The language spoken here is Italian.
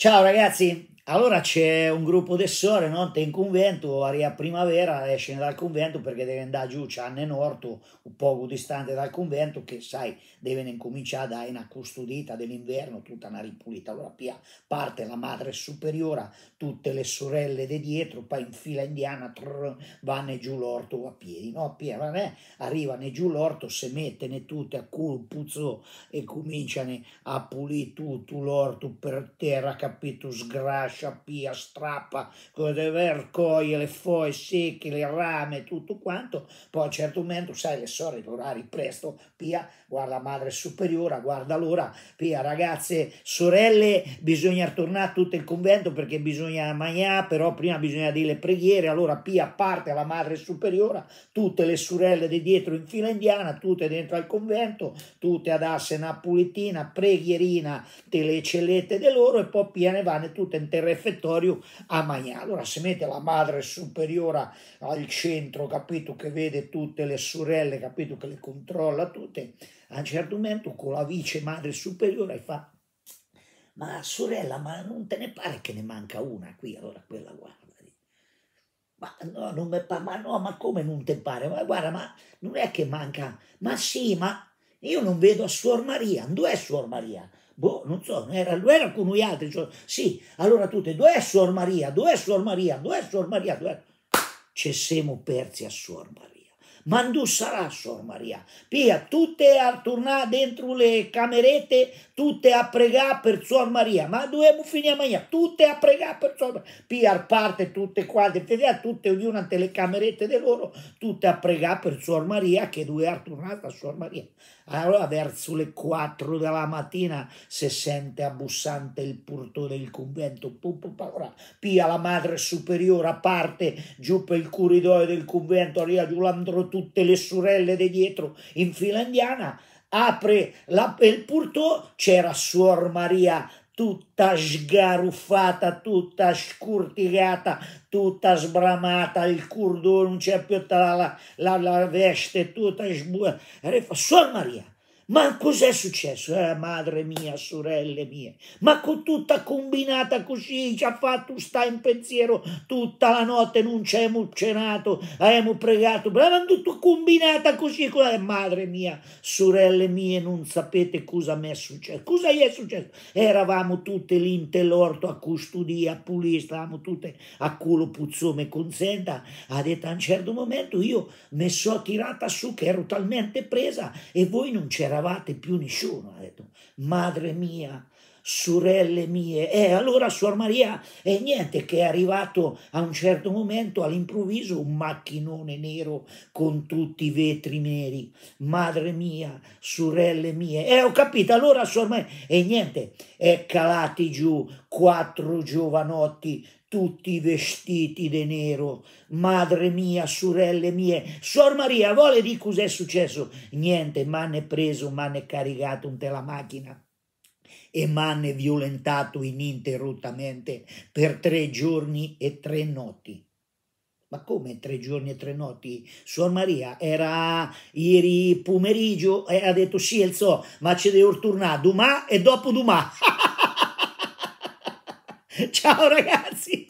Ciao ragazzi! allora c'è un gruppo di sore no? in convento, aria primavera esce dal convento perché deve andare giù, c'è Anne Norto, un poco distante dal convento, che sai, deve incominciare a dare una custodita dell'inverno, tutta una ripulita. Allora parte la madre superiora, tutte le sorelle di dietro, poi in fila indiana trrr, ne giù l'orto a piedi, no? A piedi, vabbè, ne giù l'orto, se mette ne tutte a culo, puzzo e cominciano a pulire tutto l'orto per terra, capito, sgrascio lascia pia, strappa, vercoglie, le foie secche, le rame, tutto quanto. Poi a un certo momento, sai, le sorelle, l'orario presto, Pia, guarda madre superiora, guarda l'ora, Pia, ragazze, sorelle, bisogna tornare tutto il convento perché bisogna mangiare, però prima bisogna dire le preghiere, allora Pia parte alla madre superiora, tutte le sorelle di dietro in fila indiana, tutte dentro al convento, tutte ad Assena, pulitina, preghierina, te le cellette di loro e poi Pia ne vanno tutte in terra del refettorio a Magnà. Allora si mette la madre superiore al centro, capito, che vede tutte le sorelle, capito, che le controlla tutte. A un certo momento con la vice madre superiore fa ma sorella, ma non te ne pare che ne manca una qui? Allora quella guarda. Ma no, non mi pare, ma no, ma come non te pare? Ma guarda, ma non è che manca, ma sì, ma io non vedo Suor Maria, dove è Suor Maria? boh, non so, era, lo era con noi altri, cioè, sì, allora tutte, dove è Suor Maria, dove è Suor Maria, dove è Suor Maria, dove è... Ci siamo persi a Suor Maria sarà, Sor Maria. Pia, tutte a tornare dentro le camerette, tutte a pregare per Sor Maria. Ma due dobbiamo a mania, Tutte a pregare per Sor Maria. Pia parte tutte quante, tutte ognuna nelle camerette di loro, tutte a pregare per Sor Maria, che due a tornare da Sor Maria. Allora verso le 4 della mattina si sente abbussante il portone del convento. Allora, Pia, la madre superiore, parte giù per il corridoio del convento, arriva giù l'andro tutte le sorelle di dietro in fila indiana, apre la, il portò, c'era Suor Maria tutta sgaruffata, tutta scurtigata, tutta sbramata, il cordone, non c'è più, la, la, la, veste tutta sbucata. Suor Maria, ma cos'è successo? Eh, madre mia, sorelle mie, ma con tutta combinata così ci ha fatto sta in pensiero tutta la notte, non ci abbiamo cenato, abbiamo pregato, ma tutto combinata così. Eh, madre mia, sorelle mie, non sapete cosa mi è successo. Cosa gli è successo? Eravamo tutte lì in telorto a custodia, a pulire, stavamo tutte a culo puzzome consenta. Ha detto a un certo momento io mi sono tirata su che ero talmente presa e voi non c'eravate eravate più nessuno, ha detto, madre mia, sorelle mie. E eh, allora Suor Maria, e eh, niente, che è arrivato a un certo momento all'improvviso un macchinone nero con tutti i vetri neri. Madre mia, sorelle mie. E eh, ho capito, allora Suor Maria, e niente, è calati giù quattro giovanotti tutti vestiti di nero. Madre mia, sorelle mie, suor Maria, vuole di cos'è successo? Niente, ma ne preso, ma ne caricato un te macchina e manne violentato ininterrottamente per tre giorni e tre notti. Ma come tre giorni e tre notti? Suor Maria era ieri pomeriggio e ha detto sì, il so, ma ci devo tornare domani e dopo domani. Ciao ragazzi!